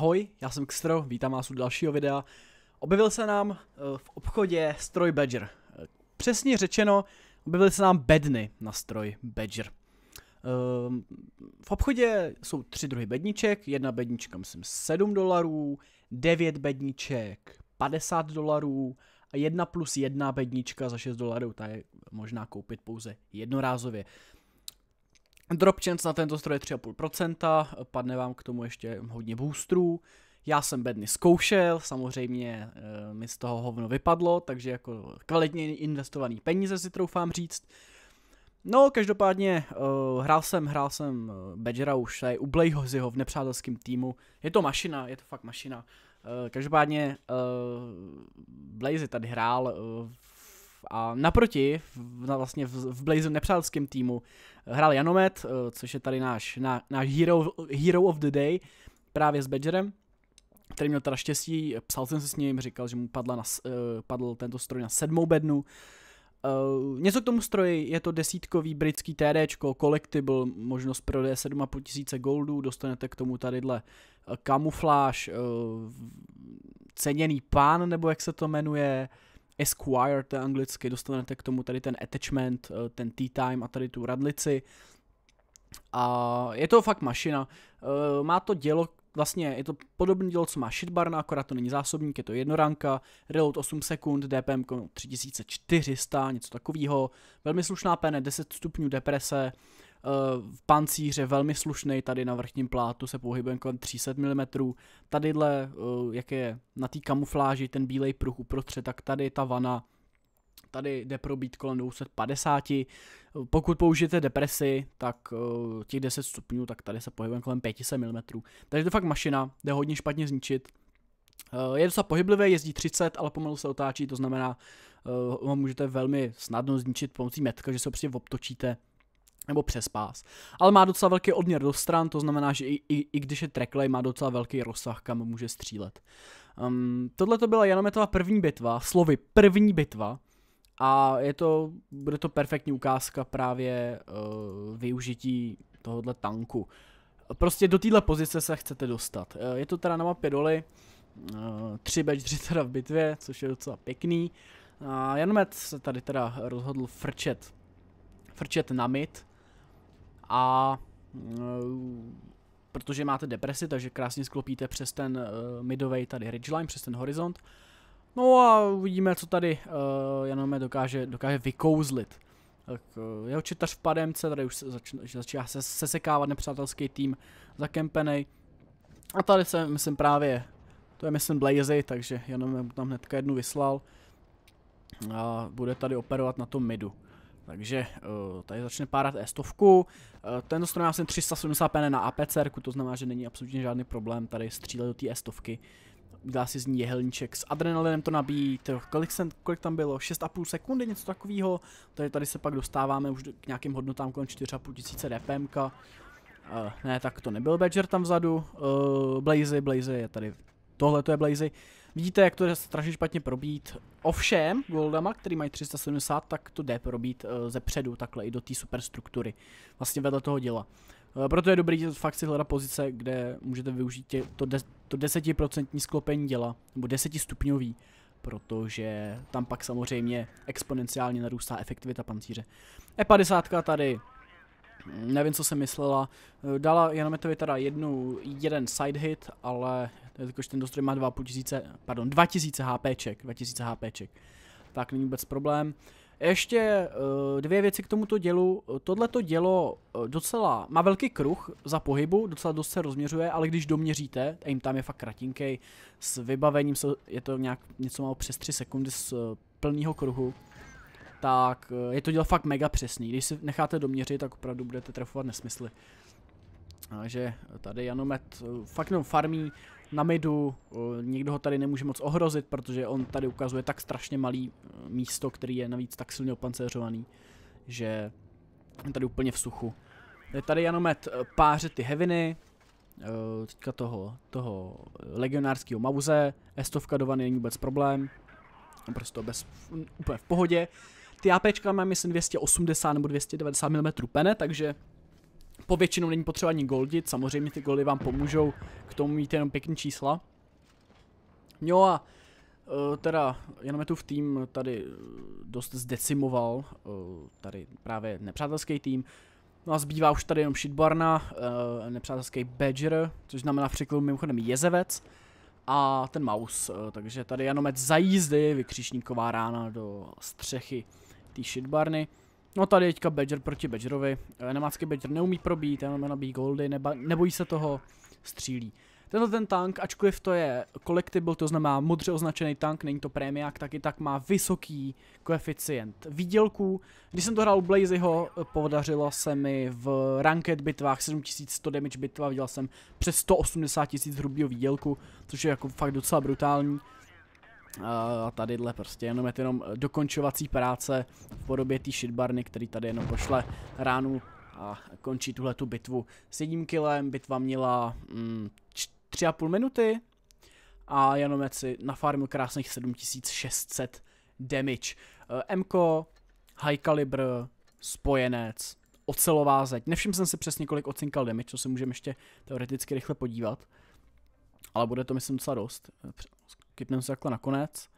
Ahoj, já jsem Xtro, vítám vás u dalšího videa. Objevil se nám eh, v obchodě stroj Badger. Eh, přesně řečeno, objevily se nám bedny na stroj Badger. Ehm, v obchodě jsou tři druhy bedniček, jedna bednička myslím 7 dolarů, 9 bedniček 50 dolarů a jedna plus jedna bednička za 6 dolarů, ta je možná koupit pouze jednorázově. Drop chance na tento stroj je 3,5%, padne vám k tomu ještě hodně boostrů. Já jsem bedny zkoušel, samozřejmě e, mi z toho hovno vypadlo, takže jako kvalitně investovaný peníze si troufám říct. No, každopádně e, hrál jsem, hrál jsem eh, Badgera už tady u Blazeho v nepřátelském týmu. Je to mašina, je to fakt mašina. E, každopádně e, Blaze tady hrál v a naproti, v, na vlastně v, v Blaze nepřátelském týmu, eh, hrál Janomet, eh, což je tady náš, ná, náš hero, hero of the day, právě s Badgerem, který měl teda štěstí, psal jsem se s ním, říkal, že mu padla na, eh, padl tento stroj na sedmou bednu, Uh, něco k tomu stroji, je to desítkový britský TD, collectible, možnost prodeje tisíce goldů, dostanete k tomu tadyhle kamufláž, uh, ceněný pán, nebo jak se to jmenuje, Esquire, to je anglicky, dostanete k tomu tady ten attachment, eh, ten tea time a tady tu radlici. A je to fakt mašina. Eh, má to dělo, vlastně je to podobné dělo, co má shitbarna, akorát to není zásobník, je to jednoranka, reload 8 sekund, DPM 3400, něco takového, velmi slušná pene, 10 stupňů deprese, v pancíře velmi slušný, tady na vrchním plátu se pohybuje kolem 300 mm, tadyhle, eh, jak je na té kamufláži ten bílej pruh uprostřed, tak tady ta vana tady jde probít kolem 250. Pokud použijete depresi, tak eh, těch 10 stupňů, tak tady se pohybuje kolem 500 mm. Takže to je fakt mašina, jde hodně špatně zničit. Eh, je docela pohyblivé, jezdí 30, ale pomalu se otáčí, to znamená, ho můžete velmi snadno zničit pomocí metka, že se prostě obtočíte nebo přes pás. Ale má docela velký odměr do stran, to znamená, že i, i, i když je treklej, má docela velký rozsah, kam může střílet. Um, Tohle to byla Janometova první bitva, slovy první bitva, a je to, bude to perfektní ukázka právě uh, využití tohohle tanku. Prostě do téhle pozice se chcete dostat. Uh, je to teda na mapě doly, uh, 3 bečři teda v bitvě, což je docela pěkný. A uh, Janomet se tady teda rozhodl frčet, frčet na mid, a eh, protože máte depresi, takže krásně sklopíte přes ten uh, eh, midovej tady ridgeline, přes ten horizont. No a uvidíme, co tady uh, eh, Janome dokáže, dokáže vykouzlit. Tak, uh, jeho četař v pademce, tady už se začíná se sesekávat nepřátelský tým Kempenej. A tady se, myslím, právě, to je myslím Blazy, takže Janome tam hnedka jednu vyslal. A bude tady operovat na tom midu. Takže uh, tady začne párat E100. Uh, tento stroj má jsem 370 PN na APC, to znamená, že není absolutně žádný problém tady střílet do té E100. Dá si z ní jehelníček, s adrenalinem to nabíjí, kolik, jsem, kolik tam bylo, 6,5 sekundy, něco takového. Tady, tady se pak dostáváme už k nějakým hodnotám kolem 4500 dpm. DPMK. Uh, ne, tak to nebyl Badger tam vzadu. Uh, eh, Blazy, Blazy je tady. Tohle to je Blazy. Vidíte, jak to je strašně špatně probít. Ovšem, Goldama, který mají 370, tak to jde probít eh, ze předu, takhle i do té superstruktury. Vlastně vedle toho děla. Eh, proto je dobrý fakt si hledat pozice, kde můžete využít tě, to, de, to 10% sklopení děla, nebo 10 stupňový, protože tam pak samozřejmě exponenciálně narůstá efektivita pancíře. E50 tady nevím, co se myslela. Eh, dala Janometovi teda jednu, jeden side hit, ale jakož ten dostroj má 2000, pardon, 2000 HPček, 2000 HPček. Tak není vůbec problém. Ještě eh, dvě věci k tomuto dělu. Tohle to dělo eh, docela, má velký kruh za pohybu, docela dost se rozměřuje, ale když doměříte, aim tam je fakt kratinký, s vybavením se, je to nějak něco málo přes 3 sekundy z plného kruhu, tak eh, je to dělo fakt mega přesný. Když si necháte doměřit, tak opravdu budete trefovat nesmysly. Takže tady Janomet eh, fakt jenom farmí na midu, eh, někdo ho tady nemůže moc ohrozit, protože on tady ukazuje tak strašně malý místo, který je navíc tak silně opancéřovaný, že tady úplně v suchu. Je tady Janomet páře ty heviny, teďka toho, toho legionářského mauze, estovka do není vůbec problém, prostě bez, úplně v pohodě. Ty APčka mají myslím 280 nebo 290 mm pene, takže po většinu není potřeba ani goldit, samozřejmě ty goldy vám pomůžou k tomu mít jenom pěkný čísla. Jo a uh, teda v tým tady e, dost zdecimoval, uh, tady právě nepřátelský tým. No a zbývá už tady jenom Shitbarna, uh, nepřátelský Badger, což znamená v překladu mimochodem jezevec a ten mouse, Takže tady Janomec za jízdy, vykřišníková rána do střechy té shitbarny. No tady teďka Badger proti Badgerovi. Eh, Nemácky Badger neumí probít, jenom nabíjí goldy, neba, nebojí se toho, střílí. Tenhle ten tank, ačkoliv to je collectible, to znamená modře označený tank, není to prémiák, tak i tak má vysoký koeficient výdělků. Když jsem to hrál Blazyho, eh, podařilo se mi v ranked bitvách 7100 damage bitva, viděl jsem přes 180 000 hrubýho výdělku, což je jako fakt docela brutální a tadyhle prostě jenom je to jenom dokončovací práce v podobě té shitbarny, který tady jenom pošle ránu a končí tuhle tu bitvu s jedním kilem. Bitva měla mm, tři a půl minuty a jenom je si na farmu krásných 7600 damage. Eh, MK high caliber, spojenec, ocelová zeď. Nevšiml jsem si přesně kolik ocinkal damage, co si můžeme ještě teoreticky rychle podívat. Ale bude to myslím docela dost. Eh, kytneme se takhle nakonec.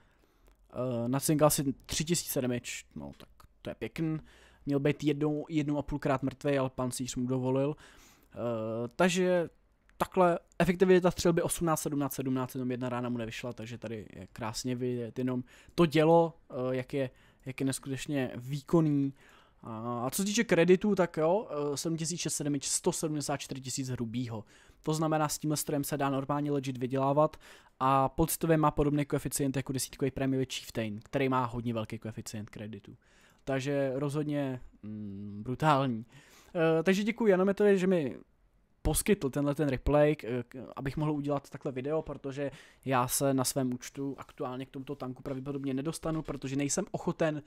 Uh, eh, nasinkal si 3000 damage, no tak to je pěkný. Měl být jednou, jednou a půlkrát mrtvý, ale pancíř mu dovolil. Uh, takže takhle efektivita střelby 18, 17, 17, jenom jedna rána mu nevyšla, takže tady je krásně vidět jenom to dělo, uh, jak je, jak je neskutečně výkonný. A co se týče kreditů, tak jo, 7600, damage, 174 000 hrubýho. To znamená, s tímhle strojem se dá normálně legit vydělávat a poctově má podobný koeficient jako desítkový prémiový Chieftain, který má hodně velký koeficient kreditu. Takže rozhodně mm, brutální. E, takže děkuji Janometovi, že mi poskytl tenhle ten replay, eh, abych mohl udělat takhle video, protože já se na svém účtu aktuálně k tomuto tanku pravděpodobně nedostanu, protože nejsem ochoten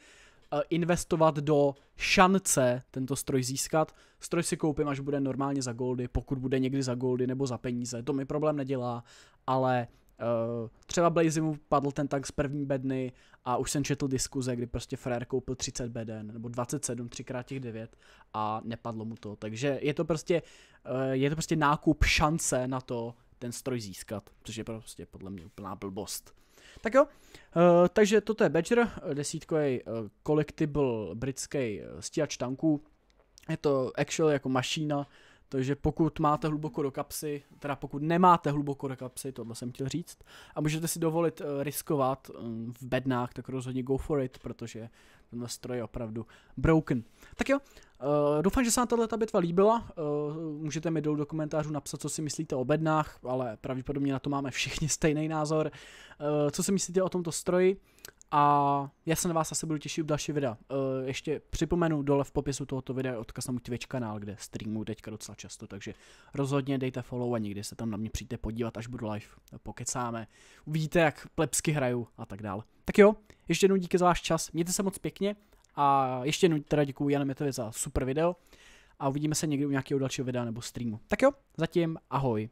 Eh, investovat do šance tento stroj získat. Stroj si koupím, až bude normálně za goldy, pokud bude někdy za goldy nebo za peníze, to mi problém nedělá, ale Uh, třeba Blazy mu padl ten tak z první bedny a už jsem četl diskuze, kdy prostě Frér koupil 30 beden, nebo 27, 3x9 a nepadlo mu to. Takže je to prostě, uh, je to prostě nákup šance na to ten stroj získat, což je prostě podle mě úplná blbost. Tak jo, uh, takže toto je Badger, desítkový uh, eh, collectible britský uh, eh, stíhač tanků. Je to actual jako mašína, takže pokud máte hluboko do kapsy, teda pokud nemáte hluboko do kapsy, tohle jsem chtěl říct, a můžete si dovolit uh, riskovat um, v bednách, tak rozhodně go for it, protože ten stroj je opravdu broken. Tak jo, Uh, doufám, že se vám tato bitva líbila. Uh, můžete mi dolů do komentářů napsat, co si myslíte o bednách, ale pravděpodobně na to máme všichni stejný názor. Uh, co si myslíte o tomto stroji? A já se na vás asi budu těšit v další videa. Uh, ještě připomenu, dole v popisu tohoto videa je odkaz na můj Twitch kanál, kde streamu teďka docela často, takže rozhodně dejte follow a někdy se tam na mě přijďte podívat, až budu live. Pokecáme, uvidíte, jak plebsky hraju a tak dále. Tak jo, ještě jednou díky za váš čas, mějte se moc pěkně a ještě jednou teda děkuji Janemetovi za super video a uvidíme se někdy u nějakého dalšího videa nebo streamu. Tak jo, zatím ahoj.